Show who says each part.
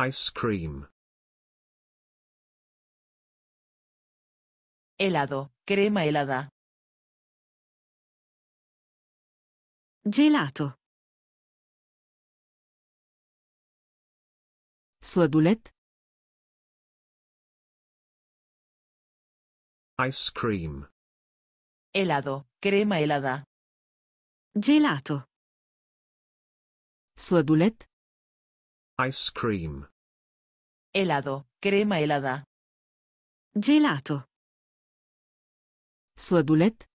Speaker 1: Ice cream.
Speaker 2: Helado, crema helada. Gelato. adulet
Speaker 1: Ice cream.
Speaker 2: Helado, crema helada. Gelato. adulet.
Speaker 1: Ice cream.
Speaker 2: Helado, crema helada. Gelato. Сладолет,